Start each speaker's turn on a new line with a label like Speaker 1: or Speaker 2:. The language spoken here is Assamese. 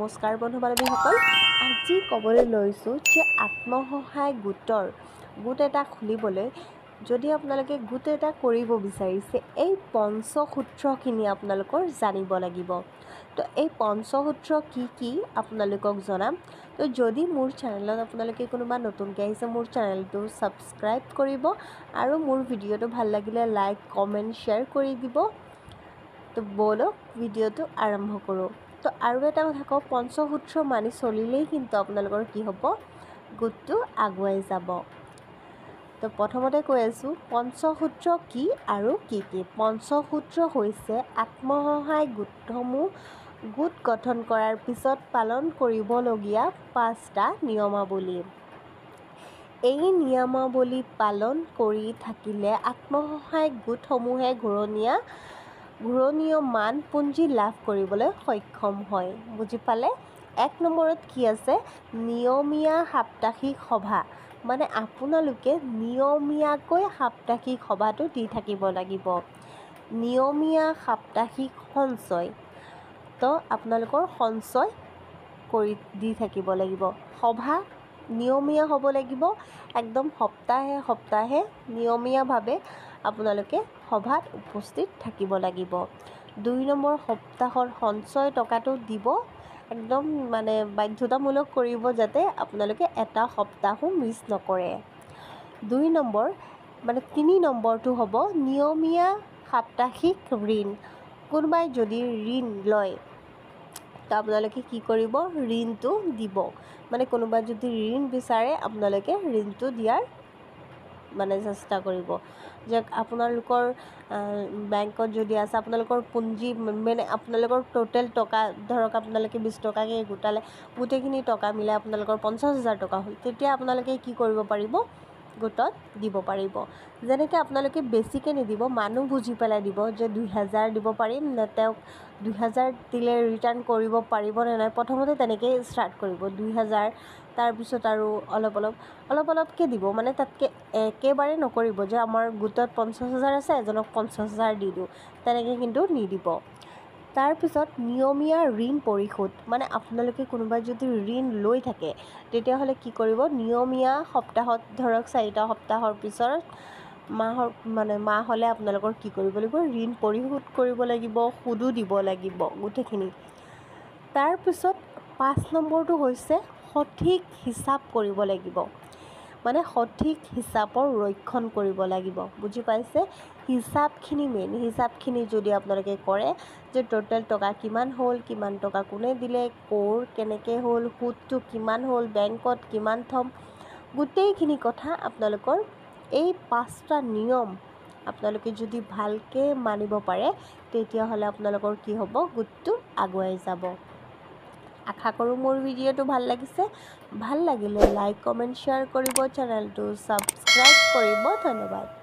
Speaker 1: নমস্কাৰ বন্ধু বান্ধৱীসকল আজি ক'বলৈ লৈছোঁ যে আত্মসহায় গোটৰ গোট এটা খুলিবলৈ যদি আপোনালোকে গোট এটা কৰিব বিচাৰিছে এই পঞ্চসূত্ৰখিনি আপোনালোকৰ জানিব লাগিব তো এই পঞ্চসূত্ৰ কি কি আপোনালোকক জনাম তো যদি মোৰ চেনেলত আপোনালোকে কোনোবা নতুনকৈ আহিছে মোৰ চেনেলটো ছাবস্ক্ৰাইব কৰিব আৰু মোৰ ভিডিঅ'টো ভাল লাগিলে লাইক কমেণ্ট শ্বেয়াৰ কৰি দিব তো ব'লক ভিডিঅ'টো আৰম্ভ কৰোঁ তো আৰু এটা কথা কওঁ পঞ্চসূত্ৰ মানি চলিলেই কিন্তু আপোনালোকৰ কি হ'ব গোটটো আগুৱাই যাব তো প্ৰথমতে কৈ আছোঁ পঞ্চসূত্ৰ কি আৰু কি কি পঞ্চসূত্ৰ হৈছে আত্মসহায়ক গোটসমূহ গোট গঠন কৰাৰ পিছত পালন কৰিবলগীয়া পাঁচটা নিয়মাৱলী এই নিয়মাৱলী পালন কৰি থাকিলে আত্মসহায়ক গোটসমূহে ঘূৰণীয়া ঘূৰণীয় মান পুঞ্জী লাভ কৰিবলৈ সক্ষম হয় বুজি পালে এক নম্বৰত কি আছে নিয়মীয়া সাপ্তাহিক সভা মানে আপোনালোকে নিয়মীয়াকৈ সাপ্তাহিক সভাটো দি থাকিব লাগিব নিয়মীয়া সাপ্তাহিক সঞ্চয় তো আপোনালোকৰ সঞ্চয় কৰি দি থাকিব লাগিব সভা নিয়মীয়া হ'ব লাগিব একদম সপ্তাহে সপ্তাহে নিয়মীয়াভাৱে আপোনালোকে সভাত উপস্থিত থাকিব লাগিব দুই নম্বৰ সপ্তাহৰ সঞ্চয় টকাটো দিব একদম মানে বাধ্যতামূলক কৰিব যাতে আপোনালোকে এটা সপ্তাহো মিছ নকৰে দুই নম্বৰ মানে তিনি নম্বৰটো হ'ব নিয়মীয়া সাপ্তাহিক ঋণ কোনোবাই যদি ঋণ লয় তো আপোনালোকে কি কৰিব ঋণটো দিব মানে কোনোবা যদি ঋণ বিচাৰে আপোনালোকে ঋণটো দিয়াৰ মানে চেষ্টা কৰিব যে আপোনালোকৰ বেংকত যদি আছে আপোনালোকৰ পুঞ্জি মানে আপোনালোকৰ ট'টেল টকা ধৰক আপোনালোকে বিছ টকাকৈ গোটালে গোটেইখিনি টকা মিলাই আপোনালোকৰ পঞ্চাছ হাজাৰ টকা হ'ল তেতিয়া আপোনালোকে কি কৰিব পাৰিব গোটত দিব পাৰিব যেনেকৈ আপোনালোকে বেছিকৈ নিদিব মানুহ বুজি পেলাই দিব যে দুহেজাৰ দিব পাৰিম নে তেওঁক দুহেজাৰ দিলে ৰিটাৰ্ণ কৰিব পাৰিব নে নাই প্ৰথমতে তেনেকৈয়ে ষ্টাৰ্ট কৰিব দুহেজাৰ তাৰপিছত আৰু অলপ অলপ অলপ অলপকৈ দিব মানে তাতকৈ একেবাৰে নকৰিব যে আমাৰ গোটত পঞ্চাছ হাজাৰ আছে এজনক পঞ্চাছ হাজাৰ দি দিওঁ তেনেকৈ কিন্তু নিদিব তাৰপিছত নিয়মীয়া ঋণ পৰিশোধ মানে আপোনালোকে কোনোবাই যদি ঋণ লৈ থাকে তেতিয়াহ'লে কি কৰিব নিয়মীয়া সপ্তাহত ধৰক চাৰিটা সপ্তাহৰ পিছত মাহৰ মানে মাহ হ'লে আপোনালোকৰ কি কৰিব লাগিব ঋণ পৰিশোধ কৰিব লাগিব সুদো দিব লাগিব গোটেইখিনি তাৰপিছত পাঁচ নম্বৰটো হৈছে সঠিক হিচাপ কৰিব লাগিব মানে সঠিক হিচাপৰ ৰক্ষণ কৰিব লাগিব বুজি পাইছে হিচাপখিনি মেইন হিচাপখিনি যদি আপোনালোকে কৰে যে টোটেল টকা কিমান হ'ল কিমান টকা কোনে দিলে ক'ৰ কেনেকৈ হ'ল সুতটো কিমান হ'ল বেংকত কিমান থ'ম গোটেইখিনি কথা আপোনালোকৰ এই পাঁচটা নিয়ম আপোনালোকে যদি ভালকৈ মানিব পাৰে তেতিয়াহ'লে আপোনালোকৰ কি হ'ব গোটটো আগুৱাই যাব আশা কৰোঁ মোৰ ভিডিঅ'টো ভাল লাগিছে ভাল লাগিলে লাইক কমেণ্ট শ্বেয়াৰ কৰিব চেনেলটো ছাবস্ক্ৰাইব কৰিব ধন্যবাদ